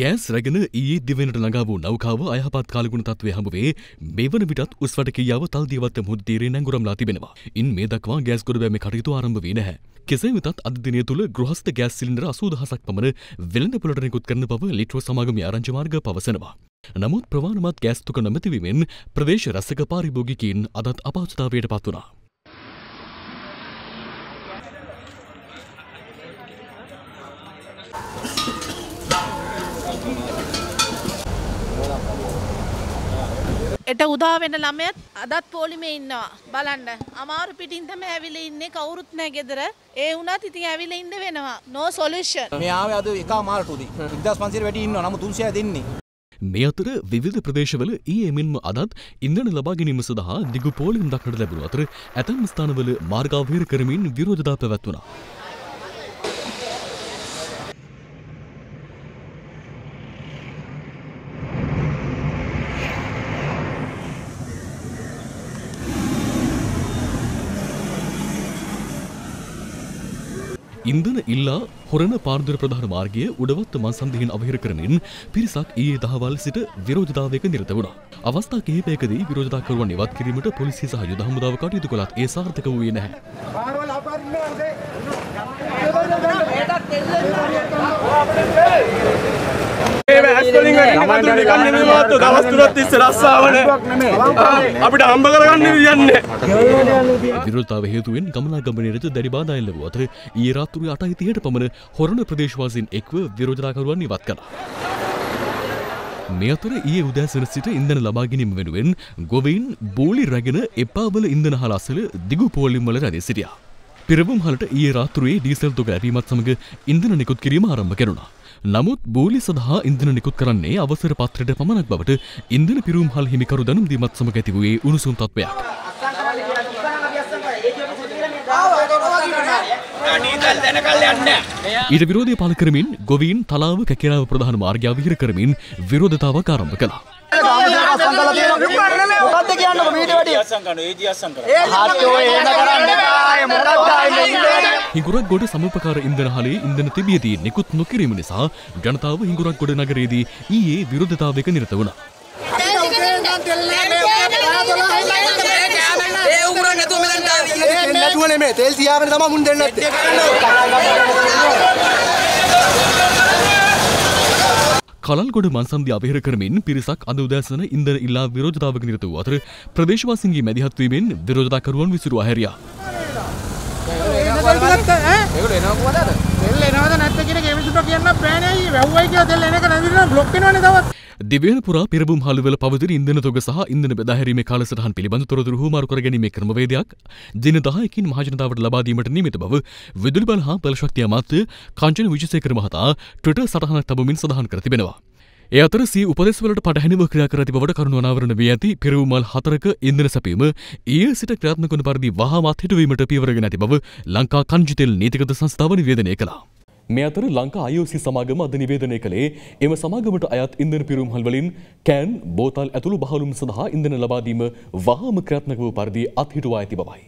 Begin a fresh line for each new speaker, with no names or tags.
Gas රැගෙන ඒ දිවෙනට ළඟා වූ නෞකාව අයහපත් කාලගුණ තත්වය හමුවේ මෙවන විටත් උස්වට කියාව තල්දීවත්ත මුද්දීරේ නැගුරම්ලා තිබෙනවා. ඉන් මේ දක්වා ගෑස් ගොඩබෑම කටයුතු ආරම්භ වී නැහැ. කෙසේ වෙතත් අද දිනය තුළ ගෘහස්ත ගෑස් සිලින්ඩර 80000ක් පමණ වෙළඳ පොළට නිකුත් කරන බව ලිට්‍රෝ සමාගමේ ආරංචි මාර්ග පවසනවා. නමුත් ප්‍රමාණවත් ගෑස් තුක නොමැතිවීමෙන් ප්‍රදේශ රසක පාරිභෝගිකයින් අදත් අපහසුතාවයට පත් වුණා. එට උදා වෙන ළමයත් අදත් පොලිමේ ඉන්නවා බලන්න. අමාරු පිටින් තමයි ඇවිල්ලා ඉන්නේ කවුරුත් නැහැ ගෙදර. ඒ වුණත් ඉතින් ඇවිල්ලා ඉන්න වෙනවා. no solution. මේ ආවේ අද එක අමාරුට උදේ. 1500 වැඩි ඉන්නවා. නමුත් 300 දෙන්නේ. මේ අතර විවිධ ප්‍රදේශවල ඊයේ මෙන්ම අදත් ඉන්ධන ලබා ගැනීම සඳහා දිගු පෝලිම් දක්නට ලැබුණු අතර ඇතැම් ස්ථානවල මාර්ගාවහිර කරමින් විරෝධතා පැවැත්වුණා. ඉන්ධන ඉල්ලා හොරණ පාර්දුර ප්‍රධාන මාර්ගය උඩවත්ත මන්සන්ධයෙන් අවහිර කරමින් පිරිසක් ඊයේ දහවල් සිට විරෝධතාවයක නිරත වුණා. අවස්ථා කිහිපයකදී විරෝධතාකරුවන් ඉවත් කිරීමට පොලිසිය සහ යුද හමුදාව කටයුතු කළත් ඒ සාර්ථක වූයේ නැහැ. වලින් වැඩි නිකන් නෙමෙයි මාත්තු දවස් තුනක් තිස්සේ රස්සාවනේ අපිට හම්බ කරගන්න විදියන්නේ විරෝධතාව හේතුවෙන් ගමනාගමනයට දැඩි බාධා එල්ල වූ අතර ඊයේ රාත්‍රියේ 8:30ට පමණ හොරණ ප්‍රදේශවාසීන් එක්ව විරෝධතාකරුවන් ඉවත් කළා. මේ අතර ඒ උදෑසන සිට ඉඳන ලබාගැනීම වෙනුවෙන් ගොවයින් බෝලි රැගෙන එපාවල ඉඳන හලාසල දිගු පෝලිම්වල රැඳී සිටියා. පිරවුම් හලට ඒ රාතුරේ ඩීසල් තුක ඇරීමත් සමඟ ඉන්දන නිකුත් කිරීම ආරම්භ කෙනුණා. නමුත් බූලි සඳහා ඉන්දන නිකුත් කරන්නේ අවසර පත්‍රයට පමණක් බවට ඉන්දන පිරුම් හල් හිමිකරු දැනුම් දීමත් සමඟ ඇති වූයේ උණුසුම් තත්ත්වයක්. ඊට විරෝධය පල කරමින් ගොවීන් තලාව කැකිරාව ප්‍රධාන මාර්ගය විහිර කරමින් විරෝධතාවක් ආරම්භ කළා. අසං කරන ඒ දිහස්සන් කරන හිඟුරක් ගොඩ සමුපකාර ඉන්ධන හලේ ඉන්ධන තිබියදී නිකුත් නොකිරීම නිසා ජනතාව හිඟුරක් ගොඩ නගරයේදී ඊයේ විරුද්ධතාවයක නිරත වුණා. ඒ උගුරක් නැතුව මෙතනට ආවේ. ඒ නැතුව නෙමෙයි තෙල් තියාගෙන තමයි මුන් දෙන්නත්. කලන්ගොඩ මන්සන්දි අවහිර කරමින් පිරිසක් අද උදෑසන ඉන්දර ඉල්ලා විරෝධතාවක නිරත වූ අතර ප්‍රදේශවාසින්ගේ මැදිහත්වීමෙන් විරෝධතාකරුවන් විසිරුවා හැරියා. එනවා නැත්නම් කියන කේමිසුට කියන්න බෑනේ වැව්වයි කියලා දෙල් එන එක නැතිනම් බ්ලොක් වෙනවනේ තවත්. දිවල්පුර පිරබුම් හලුවල පවතින ඉන්දන තොග සහ ඉන්දන බෙදාහැරීමේ කාලසටහන් පිළිබඳ තොරතුරු හුමාරු කර ගැනීමේ ක්‍රමවේදයක් දින 10කින් මහජනතාවට ලබා දීමට නියමිත බව විදුලි බල හා බලශක්තිය අමාත්‍ය කාංචන විජේසේකර මහතා ට්විටර් සටහනක් තබමින් සඳහන් කර තිබෙනවා. ඒ අතර සී උපදෙස්වලට පටහැනිව ක්‍රියා කර ඇති බවට කරුණු අනාවරණ වී ඇති පෙරවුමල් හතරක ඉන්ධන සැපීම ඊයේ සිට ක්‍රියාත්මක වන පරිදි වහාම අත්හිටුවීමට පියවර ගෙන ඇති බව ලංකා කන්ජිතෙල් නීතිගත සංස්ථාව නිවේදනය කළා. මේ අතර ලංකා IOC සමාගම අද නිවේදනය කළේ එම සමාගමට අයත් ඉන්ධන පිරුම්හල් වලින් කෑන් බෝතල් ඇතුළු බහලුම් සඳහා ඉන්ධන ලබා දීම වහාම ක්‍රියාත්මක වූ පරිදි අත්හිටුවා ඇති බවයි.